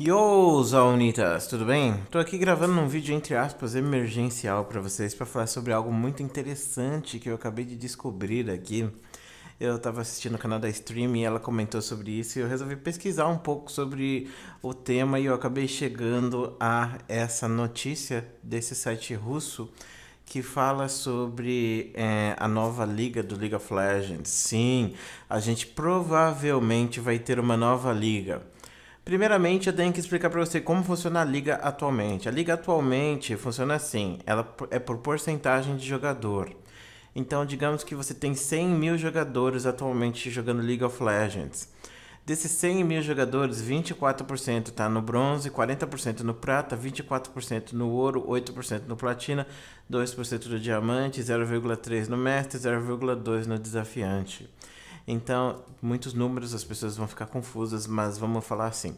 Yo, Zaunitas, tudo bem? Tô aqui gravando um vídeo entre aspas emergencial para vocês para falar sobre algo muito interessante que eu acabei de descobrir aqui. Eu estava assistindo o canal da Stream e ela comentou sobre isso e eu resolvi pesquisar um pouco sobre o tema e eu acabei chegando a essa notícia desse site russo que fala sobre é, a nova liga do League of Legends. Sim, a gente provavelmente vai ter uma nova liga. Primeiramente, eu tenho que explicar para você como funciona a liga atualmente. A liga atualmente funciona assim: ela é por porcentagem de jogador. Então, digamos que você tem 100 mil jogadores atualmente jogando League of Legends. Desses 100 mil jogadores, 24% está no bronze, 40% no prata, 24% no ouro, 8% no platina, 2% no diamante, 0,3% no mestre, 0,2% no desafiante. Então, muitos números, as pessoas vão ficar confusas, mas vamos falar assim.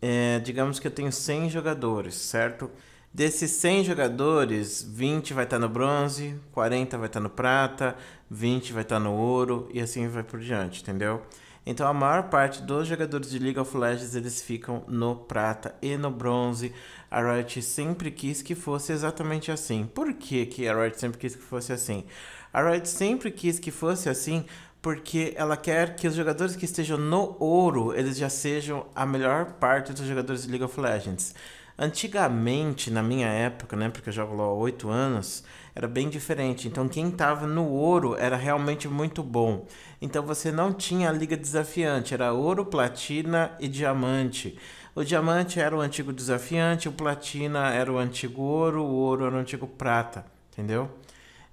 É, digamos que eu tenho 100 jogadores, certo? Desses 100 jogadores, 20 vai estar tá no bronze, 40 vai estar tá no prata, 20 vai estar tá no ouro e assim vai por diante, entendeu? Então a maior parte dos jogadores de League of Legends eles ficam no prata e no bronze. A Riot sempre quis que fosse exatamente assim. Por que, que a Riot sempre quis que fosse assim? A Riot sempre quis que fosse assim porque ela quer que os jogadores que estejam no ouro, eles já sejam a melhor parte dos jogadores de League of Legends. Antigamente, na minha época, né, porque eu jogo lá há 8 anos, era bem diferente. Então, quem estava no ouro era realmente muito bom. Então, você não tinha a liga desafiante, era ouro, platina e diamante. O diamante era o antigo desafiante, o platina era o antigo ouro, o ouro era o antigo prata, entendeu?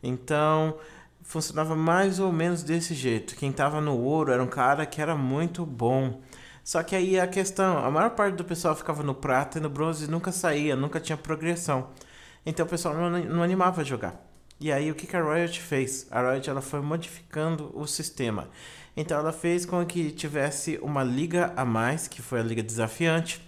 Então, funcionava mais ou menos desse jeito. Quem estava no ouro era um cara que era muito bom. Só que aí a questão, a maior parte do pessoal ficava no prata e no bronze nunca saía, nunca tinha progressão. Então o pessoal não, não animava a jogar. E aí o que, que a Riot fez? A Riot ela foi modificando o sistema. Então ela fez com que tivesse uma liga a mais, que foi a liga desafiante.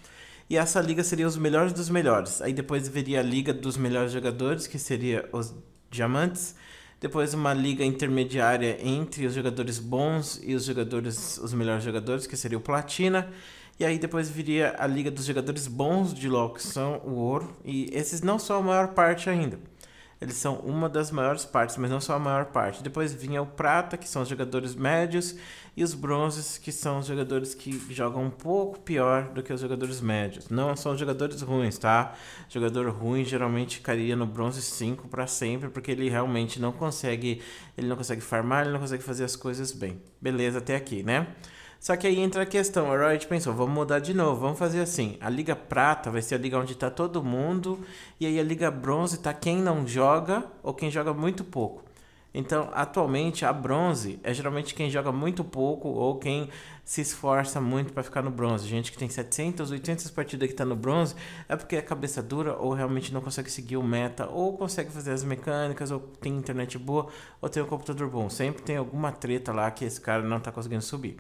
E essa liga seria os melhores dos melhores. Aí depois viria a liga dos melhores jogadores, que seria os diamantes. Depois uma liga intermediária entre os jogadores bons e os jogadores os melhores jogadores, que seria o platina. E aí depois viria a liga dos jogadores bons de LoL, que são o ouro, e esses não são a maior parte ainda eles são uma das maiores partes, mas não só a maior parte. Depois vinha o prata, que são os jogadores médios, e os bronzes, que são os jogadores que jogam um pouco pior do que os jogadores médios. Não são jogadores ruins, tá? jogador ruim geralmente ficaria no bronze 5 para sempre, porque ele realmente não consegue, ele não consegue farmar, ele não consegue fazer as coisas bem. Beleza até aqui, né? Só que aí entra a questão, a Riot pensou, vamos mudar de novo, vamos fazer assim. A Liga Prata vai ser a liga onde tá todo mundo, e aí a Liga Bronze tá quem não joga ou quem joga muito pouco. Então, atualmente, a bronze é geralmente quem joga muito pouco ou quem se esforça muito para ficar no bronze. Gente que tem 700, 800 partidas que está no bronze é porque é cabeça dura ou realmente não consegue seguir o meta, ou consegue fazer as mecânicas, ou tem internet boa, ou tem um computador bom. Sempre tem alguma treta lá que esse cara não está conseguindo subir.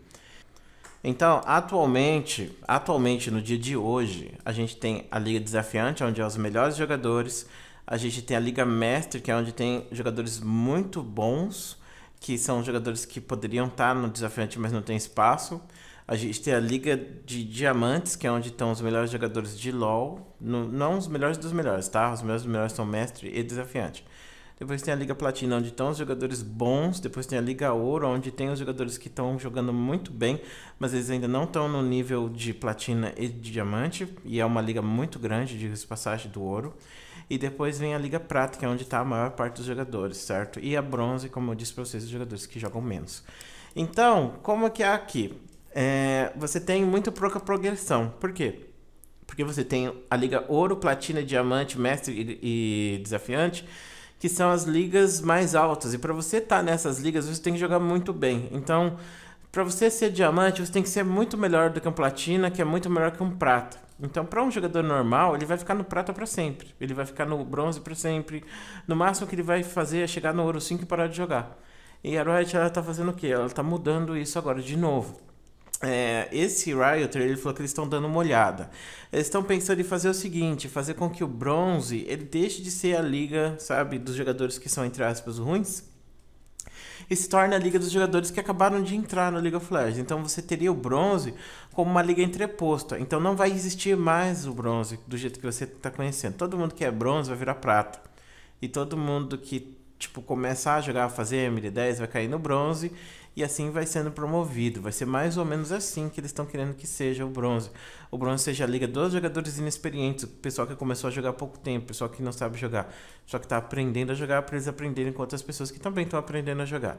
Então, atualmente, atualmente no dia de hoje, a gente tem a Liga Desafiante, onde é os melhores jogadores, a gente tem a Liga Mestre, que é onde tem jogadores muito bons, que são jogadores que poderiam estar no desafiante, mas não tem espaço. A gente tem a Liga de Diamantes, que é onde estão os melhores jogadores de LoL. não os melhores dos melhores, tá? Os melhores dos melhores são Mestre e Desafiante. Depois tem a Liga Platina, onde estão os jogadores bons. Depois tem a Liga Ouro, onde tem os jogadores que estão jogando muito bem, mas eles ainda não estão no nível de platina e de diamante. E é uma liga muito grande, de passagem, do ouro. E depois vem a Liga Prata, que é onde está a maior parte dos jogadores, certo? E a Bronze, como eu disse para vocês, os jogadores que jogam menos. Então, como é que é aqui? É, você tem muito pouca progressão. Por quê? Porque você tem a Liga Ouro, Platina, Diamante, Mestre e, e Desafiante que são as ligas mais altas. E para você estar tá nessas ligas, você tem que jogar muito bem. Então, para você ser diamante, você tem que ser muito melhor do que um platina, que é muito melhor que um prata. Então, para um jogador normal, ele vai ficar no prata para sempre. Ele vai ficar no bronze para sempre. No máximo que ele vai fazer é chegar no ouro 5 e parar de jogar. E a Riot ela tá fazendo o quê? Ela tá mudando isso agora de novo é, esse Rioter, ele falou que eles estão dando uma olhada. Eles estão pensando em fazer o seguinte, fazer com que o Bronze, ele deixe de ser a liga, sabe, dos jogadores que são, entre aspas, ruins, e se torne a liga dos jogadores que acabaram de entrar na League of Legends. Então você teria o bronze como uma liga entreposta. Então não vai existir mais o bronze do jeito que você está conhecendo. Todo mundo que é bronze vai virar prata. E todo mundo que tipo começar a jogar, fazer MD10 vai cair no bronze e assim vai sendo promovido. Vai ser mais ou menos assim que eles estão querendo que seja o bronze. O bronze seja a liga dos jogadores inexperientes, o pessoal que começou a jogar há pouco tempo, o pessoal que não sabe jogar, o pessoal que está aprendendo a jogar para eles aprenderem com outras pessoas que também estão aprendendo a jogar.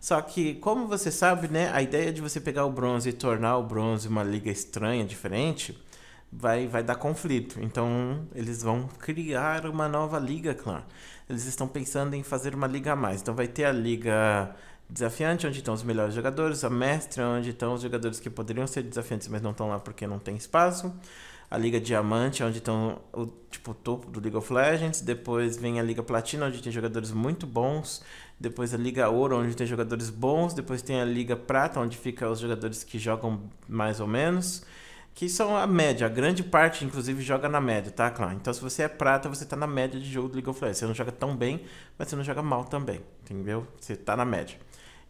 Só que, como você sabe, né, a ideia de você pegar o bronze e tornar o bronze uma liga estranha, diferente, vai, vai dar conflito. Então, eles vão criar uma nova liga clã. Eles estão pensando em fazer uma liga a mais. Então, vai ter a liga desafiante, onde estão os melhores jogadores, a mestre, onde estão os jogadores que poderiam ser desafiantes, mas não estão lá porque não tem espaço. A Liga Diamante, onde estão o tipo topo do League of Legends, depois vem a Liga Platina, onde tem jogadores muito bons, depois a Liga Ouro, onde tem jogadores bons, depois tem a Liga Prata, onde fica os jogadores que jogam mais ou menos que são é a média. A grande parte, inclusive, joga na média, tá, Clã? Então, se você é prata, você tá na média de jogo do League of Legends. Você não joga tão bem, mas você não joga mal também, entendeu? Você tá na média.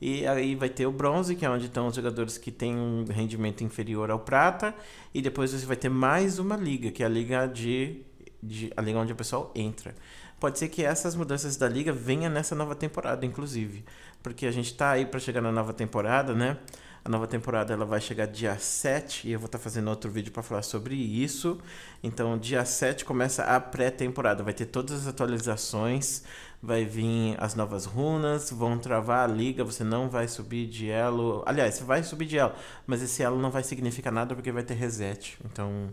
E aí vai ter o bronze, que é onde estão os jogadores que têm um rendimento inferior ao prata. E depois você vai ter mais uma liga, que é a liga de, de a liga onde o pessoal entra. Pode ser que essas mudanças da liga venham nessa nova temporada, inclusive, porque a gente tá aí para chegar na nova temporada, né? A nova temporada ela vai chegar dia 7 e eu vou estar tá fazendo outro vídeo para falar sobre isso. Então, dia 7 começa a pré-temporada, vai ter todas as atualizações, vai vir as novas runas, vão travar a liga, você não vai subir de elo. Aliás, você vai subir de elo, mas esse elo não vai significar nada porque vai ter reset. Então,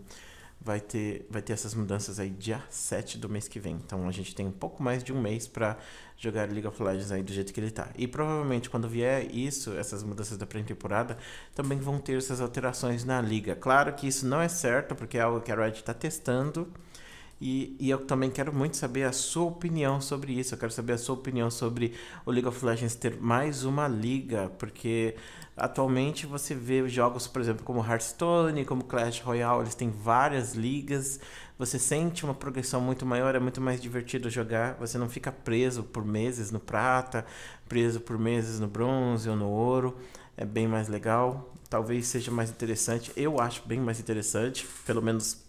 vai ter, vai ter essas mudanças aí dia 7 do mês que vem. Então a gente tem um pouco mais de um mês para jogar League of Legends aí do jeito que ele tá. E provavelmente quando vier isso, essas mudanças da pré-temporada, também vão ter essas alterações na liga. Claro que isso não é certo, porque é algo que a Red está testando. E, e, eu também quero muito saber a sua opinião sobre isso. Eu quero saber a sua opinião sobre o League of Legends ter mais uma liga, porque atualmente você vê jogos, por exemplo, como Hearthstone, como Clash Royale, eles têm várias ligas. Você sente uma progressão muito maior, é muito mais divertido jogar. Você não fica preso por meses no prata, preso por meses no bronze ou no ouro. É bem mais legal. Talvez seja mais interessante. Eu acho bem mais interessante, pelo menos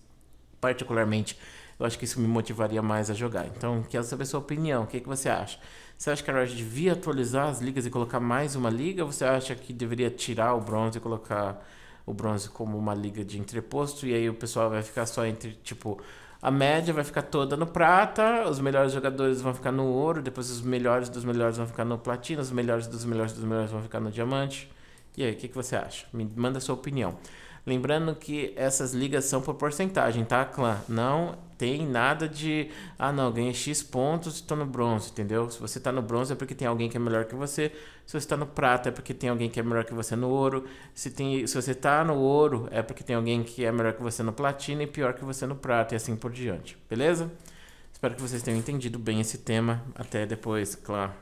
particularmente eu acho que isso me motivaria mais a jogar. Então, quero saber a sua opinião. O que, é que você acha? Você acha que a Riot devia atualizar as ligas e colocar mais uma liga? Ou você acha que deveria tirar o bronze e colocar o bronze como uma liga de entreposto? E aí o pessoal vai ficar só entre, tipo, a média vai ficar toda no prata, os melhores jogadores vão ficar no ouro, depois os melhores dos melhores vão ficar no platina, os melhores dos melhores dos melhores vão ficar no diamante. E aí, o que, que você acha? Me manda a sua opinião. Lembrando que essas ligas são por porcentagem, tá, clã? Não tem nada de, ah não, ganhei X pontos e tô no bronze, entendeu? Se você tá no bronze é porque tem alguém que é melhor que você. Se você tá no prata é porque tem alguém que é melhor que você no ouro. Se, tem, se você tá no ouro é porque tem alguém que é melhor que você no platina e pior que você no prata e assim por diante, beleza? Espero que vocês tenham entendido bem esse tema. Até depois, claro.